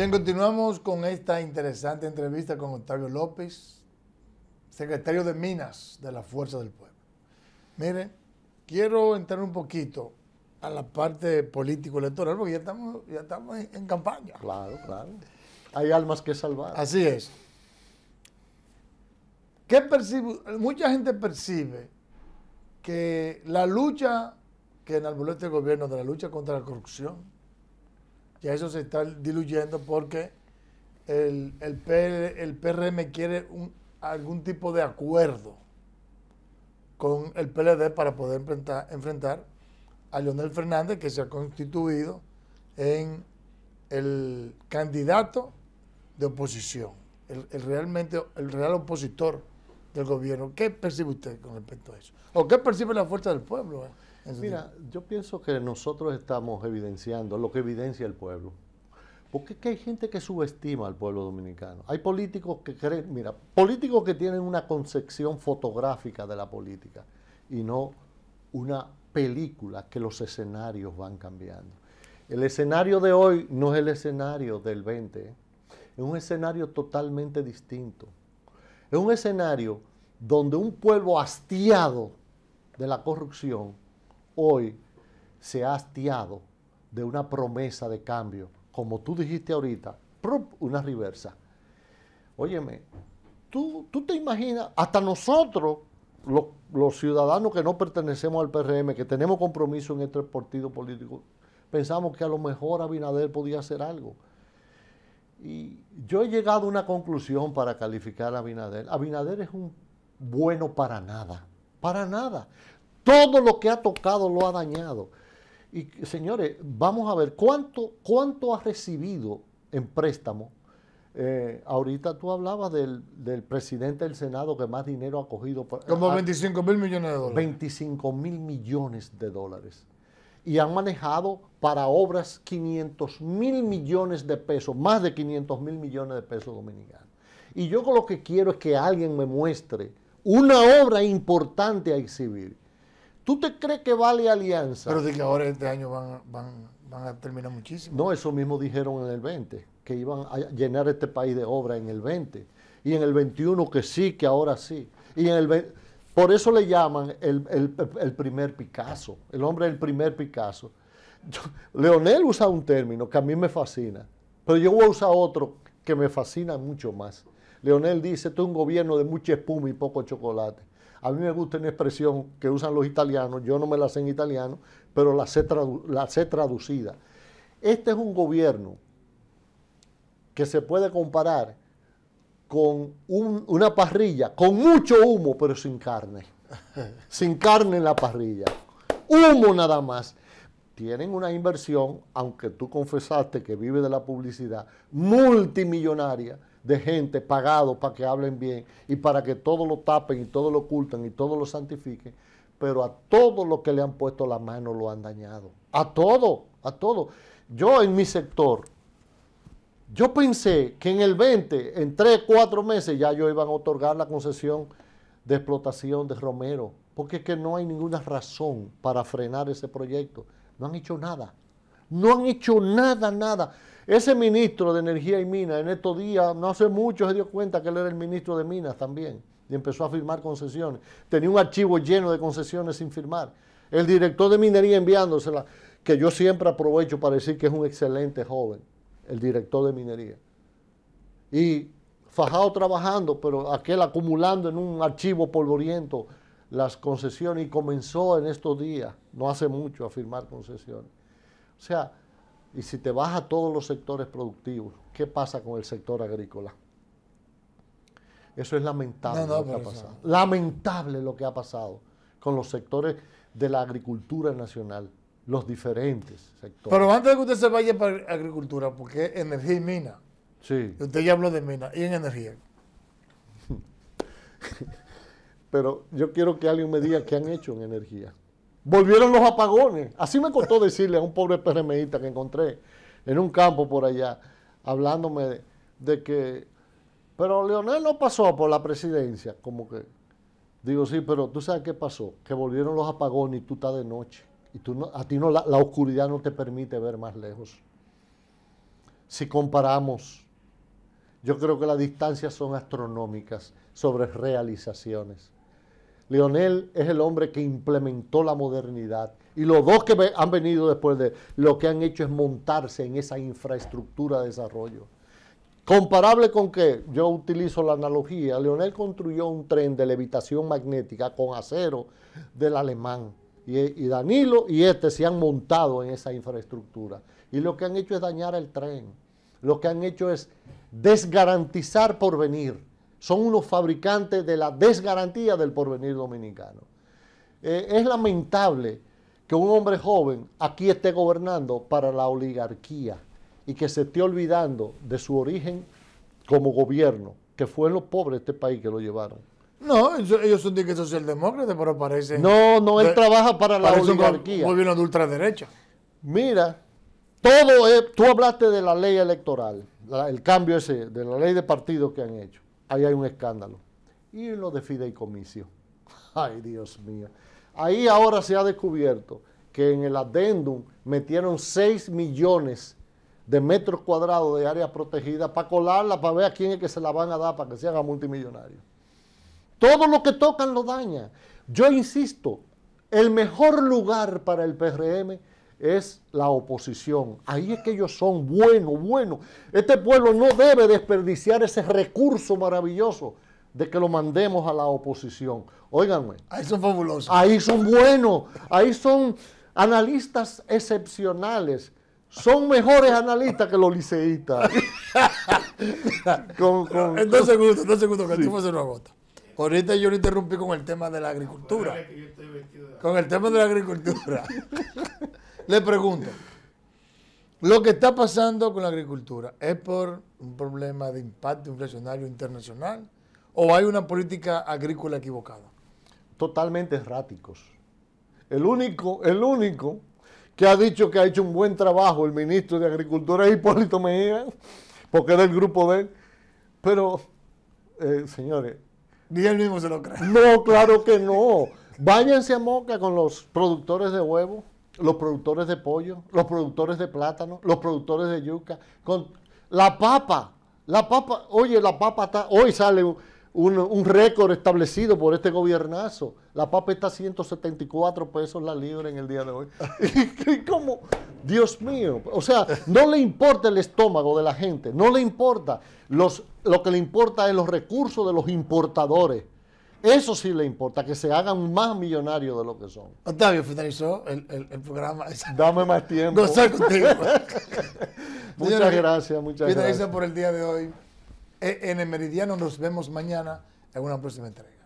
Bien, continuamos con esta interesante entrevista con Octavio López, secretario de Minas de la Fuerza del Pueblo. Mire, quiero entrar un poquito a la parte político-electoral, porque ya estamos, ya estamos en campaña. Claro, claro. Hay almas que salvar. Así es. ¿Qué percibe? Mucha gente percibe que la lucha que enalbuló este gobierno de la lucha contra la corrupción, ya eso se está diluyendo porque el, el, PRM quiere algún tipo de acuerdo con el PLD para poder enfrentar, a Leonel Fernández, que se ha constituido en el candidato de oposición, el, realmente el real opositor del gobierno. ¿Qué percibe usted con respecto a eso? ¿O qué percibe la fuerza del pueblo? Eh? Mira, yo pienso que nosotros estamos evidenciando lo que evidencia el pueblo. Porque es que hay gente que subestima al pueblo dominicano. Hay políticos que creen, mira, políticos que tienen una concepción fotográfica de la política y no una película que los escenarios van cambiando. El escenario de hoy no es el escenario del 20, es un escenario totalmente distinto. Es un escenario donde un pueblo hastiado de la corrupción hoy se ha hastiado de una promesa de cambio, como tú dijiste ahorita, una reversa. Óyeme, tú, te imaginas, hasta nosotros, los, los ciudadanos que no pertenecemos al PRM, que tenemos compromiso en este partido político, pensamos que a lo mejor Abinader podía hacer algo. Y yo he llegado a una conclusión para calificar a Abinader. Abinader es un bueno para nada, para nada. Todo lo que ha tocado lo ha dañado. Y señores, vamos a ver cuánto, cuánto ha recibido en préstamo. Eh, ahorita tú hablabas del, presidente del Senado que más dinero ha cogido. Como 25 mil millones de dólares. 25 mil millones de dólares. Y han manejado para obras 500 mil millones de pesos, más de 500 mil millones de pesos dominicanos. Y yo lo que quiero es que alguien me muestre una obra importante a exhibir ¿Tú te crees que vale alianza? Pero de que ahora este año van, a terminar muchísimo. No, eso mismo dijeron en el 20, que iban a llenar este país de obra en el 20. Y en el 21 que sí, que ahora sí. Y en el por eso le llaman el, primer Picasso, el hombre del primer Picasso. Leonel usa un término que a mí me fascina, pero yo voy a usar otro que me fascina mucho más. Leonel dice, esto es un gobierno de mucha espuma y poco chocolate. A mí me gusta una expresión que usan los italianos, yo no me la sé en italiano, pero la sé, la traducida. Este es un gobierno que se puede comparar con una parrilla, con mucho humo, pero sin carne. sin carne en la parrilla. Humo nada más. Tienen una inversión, aunque tú confesaste que vive de la publicidad, multimillonaria de gente pagado para que hablen bien y para que todo lo tapen y todo lo ocultan y todo lo santifiquen, pero a todo lo que le han puesto la mano lo han dañado. A todo, a todo. Yo en mi sector, yo pensé que en el 20, en 3, 4 meses ya yo iban a otorgar la concesión de explotación de Romero, porque es que no hay ninguna razón para frenar ese proyecto. No han hecho nada. No han hecho nada, nada. Ese ministro de Energía y Minas en estos días, no hace mucho, se dio cuenta que él era el ministro de Minas también y empezó a firmar concesiones. Tenía un archivo lleno de concesiones sin firmar. El director de minería enviándosela, que yo siempre aprovecho para decir que es un excelente joven, el director de minería. Y Fajado trabajando, pero aquel acumulando en un archivo polvoriento las concesiones y comenzó en estos días, no hace mucho, a firmar concesiones. O sea, y si te vas a todos los sectores productivos, ¿qué pasa con el sector agrícola? Eso es lamentable lo que ha pasado. Lamentable lo que ha pasado con los sectores de la agricultura nacional, los diferentes sectores. Pero antes de que usted se vaya para agricultura, porque energía y mina. Sí. Usted ya habló de mina y en energía. Pero yo quiero que alguien me diga qué han hecho en energía. Volvieron los apagones. Así me costó decirle a un pobre PRMista que encontré en un campo por allá, hablándome de, que, pero Leonel no pasó por la presidencia, como que, digo, sí, pero tú sabes qué pasó, que volvieron los apagones y tú estás de noche, y tú a ti no, la, la oscuridad no te permite ver más lejos. Si comparamos, yo creo que las distancias son astronómicas sobre realizaciones. Leonel es el hombre que implementó la modernidad. Y los dos que han venido después de lo que han hecho es montarse en esa infraestructura de desarrollo. Comparable con que yo utilizo la analogía, Leonel construyó un tren de levitación magnética con acero del alemán. Y, y, Danilo y este se han montado en esa infraestructura. Y lo que han hecho es dañar el tren. Lo que han hecho es desgarantizar por venir son unos fabricantes de la desgarantía del porvenir dominicano. Eh, es lamentable que un hombre joven aquí esté gobernando para la oligarquía y que se esté olvidando de su origen como gobierno, que fue los pobres de este país que lo llevaron. No, ellos son de socialdemócratas, pero parece... No, no, él trabaja para la oligarquía. Muy bien, ultraderecha. Mira, todo tú hablaste de la ley electoral, el cambio ese, de la ley de partidos que han hecho ahí hay un escándalo. Y lo de fideicomiso. Ay, Dios mío. Ahí ahora se ha descubierto que en el adendum metieron 6 millones de metros cuadrados de área protegida para colarla, para ver a quién es que se la van a dar para que se haga multimillonario. Todo lo que tocan lo daña. Yo insisto, el mejor lugar para el PRM es la oposición. Ahí es que ellos son buenos, buenos. Este pueblo no debe desperdiciar ese recurso maravilloso de que lo mandemos a la oposición. Óiganme. Ahí son fabulosos. Ahí son buenos. Ahí son analistas excepcionales. Son mejores analistas que los liceístas. en dos segundos, en dos segundos, que tú se una Ahorita yo lo interrumpí con el tema de la agricultura. Con el tema de la agricultura. Le pregunto, lo que está pasando con la agricultura, ¿es por un problema de impacto inflacionario internacional o hay una política agrícola equivocada? Totalmente erráticos. El único, el único que ha dicho que ha hecho un buen trabajo el ministro de Agricultura es Hipólito Mejía, porque era el grupo de él. Pero, eh, señores. Ni él mismo se lo cree. No, claro que no. Váyanse a Moca con los productores de huevos los productores de pollo, los productores de plátano, los productores de yuca, con la papa, la papa, oye, la papa está, hoy sale un, récord establecido por este gobiernazo, la papa está a 174 pesos la libra en el día de hoy. y como, Dios mío, o sea, no le importa el estómago de la gente, no le importa, los, lo que le importa es los recursos de los importadores. Eso sí le importa, que se hagan más millonarios de lo que son. Octavio, finalizó el, programa. Dame más tiempo. No contigo. muchas gracias, muchas gracias. Finalizo por el día de hoy. En el Meridiano nos vemos mañana en una próxima entrega.